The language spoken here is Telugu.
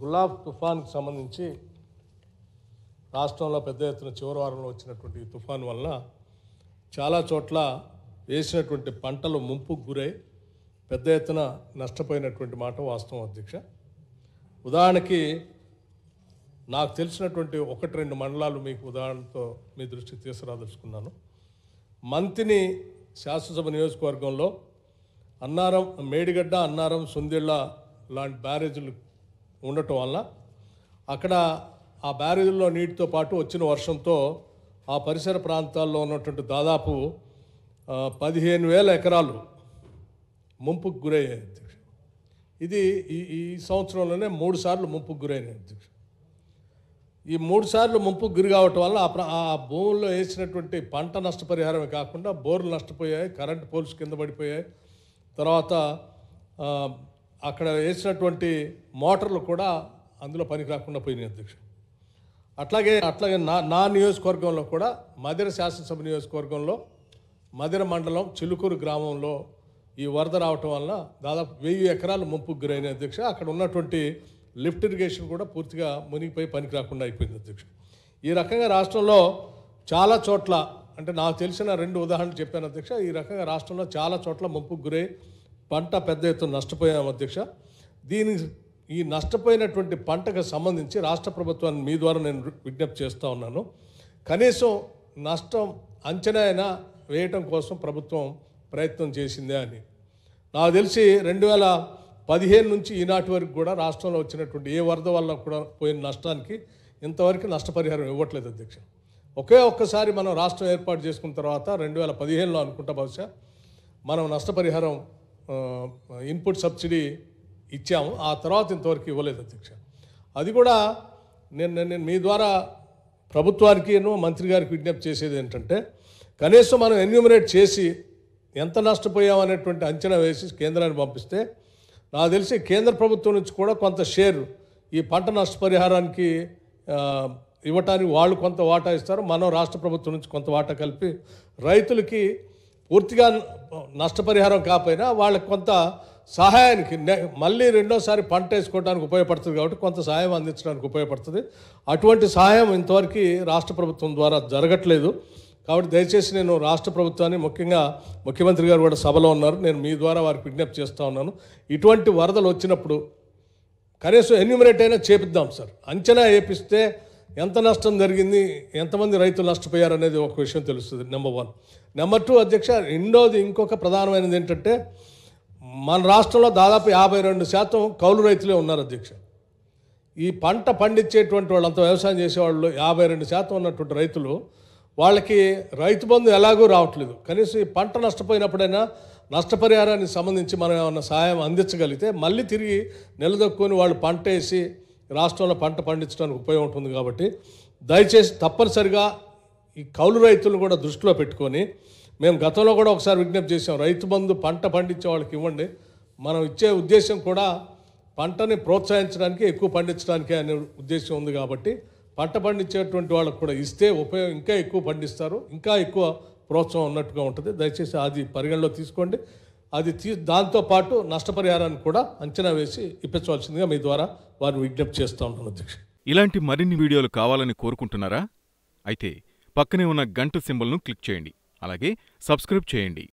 గులాబ్ తుఫాన్కు సంబంధించి రాష్ట్రంలో పెద్ద ఎత్తున చివరి వారంలో వచ్చినటువంటి తుఫాన్ వలన చాలా చోట్ల వేసినటువంటి పంటలు ముంపుకు గురై పెద్ద ఎత్తున నష్టపోయినటువంటి మాట వాస్తవం అధ్యక్ష ఉదాహరణకి నాకు తెలిసినటువంటి ఒకటి రెండు మండలాలు మీకు ఉదాహరణతో మీ దృష్టికి తీసుకురాదలుచుకున్నాను మంతిని శాసనసభ నియోజకవర్గంలో అన్నారం మేడిగడ్డ అన్నారం సుందిళ్ళ లాంటి బ్యారేజీలు ఉండటం వల్ల అక్కడ ఆ బ్యారేజ్లో నీటితో పాటు వచ్చిన వర్షంతో ఆ పరిసర ప్రాంతాల్లో ఉన్నటువంటి దాదాపు పదిహేను వేల ఎకరాలు ముంపుకు గురయ్యాయి అధ్యక్ష ఇది ఈ ఈ సంవత్సరంలోనే మూడు సార్లు ముంపుకు గురైన అధ్యక్ష ఈ మూడు సార్లు ముంపుకు గురి కావటం వల్ల ఆ భూముల్లో వేసినటువంటి పంట నష్టపరిహారమే కాకుండా బోర్లు నష్టపోయాయి కరెంటు పోల్స్ కింద పడిపోయాయి తర్వాత అక్కడ వేసినటువంటి మోటార్లు కూడా అందులో పనికి రాకుండా పోయినాయి అధ్యక్ష అట్లాగే అట్లాగే నా నా నియోజకవర్గంలో కూడా మదిర శాసనసభ నియోజకవర్గంలో మదిర మండలం చిలుకూరు గ్రామంలో ఈ వరద రావటం వలన దాదాపు వెయ్యి ఎకరాలు ముంపుకు గురైన అధ్యక్ష అక్కడ ఉన్నటువంటి లిఫ్ట్ ఇరిగేషన్ కూడా పూర్తిగా మునిగిపోయి పనికి రాకుండా అయిపోయింది అధ్యక్ష ఈ రకంగా రాష్ట్రంలో చాలా చోట్ల అంటే నాకు తెలిసిన రెండు ఉదాహరణలు చెప్పాను అధ్యక్ష ఈ రకంగా రాష్ట్రంలో చాలా చోట్ల ముంపుకు గురై పంట పెద్ద ఎత్తున నష్టపోయాము అధ్యక్ష దీని ఈ నష్టపోయినటువంటి పంటకు సంబంధించి రాష్ట్ర ప్రభుత్వాన్ని మీ ద్వారా నేను విజ్ఞప్తి చేస్తూ ఉన్నాను కనీసం నష్టం అంచనా అయినా వేయటం కోసం ప్రభుత్వం ప్రయత్నం చేసిందే అని నాకు తెలిసి రెండు వేల పదిహేను నుంచి ఈనాటి వరకు కూడా రాష్ట్రంలో వచ్చినటువంటి ఏ వరద వల్ల కూడా పోయిన నష్టానికి ఇంతవరకు నష్టపరిహారం ఇవ్వట్లేదు అధ్యక్ష ఒకే ఒక్కసారి మనం రాష్ట్రం ఏర్పాటు చేసుకున్న తర్వాత రెండు వేల పదిహేనులో అనుకుంటా బహుశా మనం నష్టపరిహారం ఇన్పుట్ సబ్సిడీ ఇచ్చాము ఆ తర్వాత ఇంతవరకు ఇవ్వలేదు అధ్యక్ష అది కూడా నేను నేను మీ ద్వారా ప్రభుత్వానికి ఎన్నో మంత్రి గారికి విజ్ఞప్తి చేసేది ఏంటంటే కనీసం మనం ఎన్యూమినేట్ చేసి ఎంత నష్టపోయాం అనేటువంటి అంచనా వేసి కేంద్రాన్ని పంపిస్తే నాకు తెలిసి కేంద్ర ప్రభుత్వం నుంచి కూడా కొంత షేర్ ఈ పంట నష్టపరిహారానికి ఇవ్వటానికి వాళ్ళు కొంత వాటా ఇస్తారు మనం రాష్ట్ర ప్రభుత్వం నుంచి కొంత వాటా కలిపి రైతులకి పూర్తిగా నష్టపరిహారం కాకపోయినా వాళ్ళకి కొంత సహాయానికి మళ్ళీ రెండోసారి పంట వేసుకోవడానికి ఉపయోగపడుతుంది కాబట్టి కొంత సహాయం అందించడానికి ఉపయోగపడుతుంది అటువంటి సహాయం ఇంతవరకు రాష్ట్ర ప్రభుత్వం ద్వారా జరగట్లేదు కాబట్టి దయచేసి నేను రాష్ట్ర ప్రభుత్వాన్ని ముఖ్యంగా ముఖ్యమంత్రి గారు కూడా సభలో ఉన్నారు నేను మీ ద్వారా వారికి విజ్ఞప్తి చేస్తూ ఉన్నాను ఇటువంటి వరదలు వచ్చినప్పుడు కనీసం ఎన్యూమరేట్ అయినా చేపిద్దాం సార్ అంచనా వేపిస్తే ఎంత నష్టం జరిగింది ఎంతమంది రైతులు నష్టపోయారు అనేది ఒక విషయం తెలుస్తుంది నెంబర్ వన్ నెంబర్ టూ అధ్యక్ష రెండోది ఇంకొక ప్రధానమైనది ఏంటంటే మన రాష్ట్రంలో దాదాపు యాభై రెండు శాతం కౌలు రైతులే ఉన్నారు అధ్యక్ష ఈ పంట పండించేటువంటి వాళ్ళు అంత వ్యవసాయం చేసేవాళ్ళు యాభై రెండు శాతం ఉన్నటువంటి రైతులు వాళ్ళకి రైతు బంధు ఎలాగూ రావట్లేదు కనీసం ఈ పంట నష్టపోయినప్పుడైనా నష్టపరిహారానికి సంబంధించి మనం ఏమన్నా సహాయం అందించగలిగితే మళ్ళీ తిరిగి నిలదొక్కుని వాళ్ళు పంట వేసి రాష్ట్రంలో పంట పండించడానికి ఉపయోగం ఉంటుంది కాబట్టి దయచేసి తప్పనిసరిగా ఈ కౌలు రైతులు కూడా దృష్టిలో పెట్టుకొని మేము గతంలో కూడా ఒకసారి విజ్ఞప్తి చేసాం రైతు బంధు పంట పండించే వాళ్ళకి ఇవ్వండి మనం ఇచ్చే ఉద్దేశం కూడా పంటని ప్రోత్సహించడానికి ఎక్కువ పండించడానికి అనే ఉద్దేశం ఉంది కాబట్టి పంట పండించేటువంటి వాళ్ళకు కూడా ఇస్తే ఉపయోగం ఇంకా ఎక్కువ పండిస్తారు ఇంకా ఎక్కువ ప్రోత్సాహం ఉన్నట్టుగా ఉంటుంది దయచేసి అది పరిగణలో తీసుకోండి అది తీ దాంతోపాటు నష్టపరిహారాన్ని కూడా అంచనా వేసి ఇప్పించవలసిందిగా మీ ద్వారా వారిని విజ్ఞప్తి చేస్తూ ఉంటాను అధ్యక్ష ఇలాంటి మరిన్ని వీడియోలు కావాలని కోరుకుంటున్నారా అయితే పక్కనే ఉన్న గంట సింబల్ను క్లిక్ చేయండి అలాగే సబ్స్క్రైబ్ చేయండి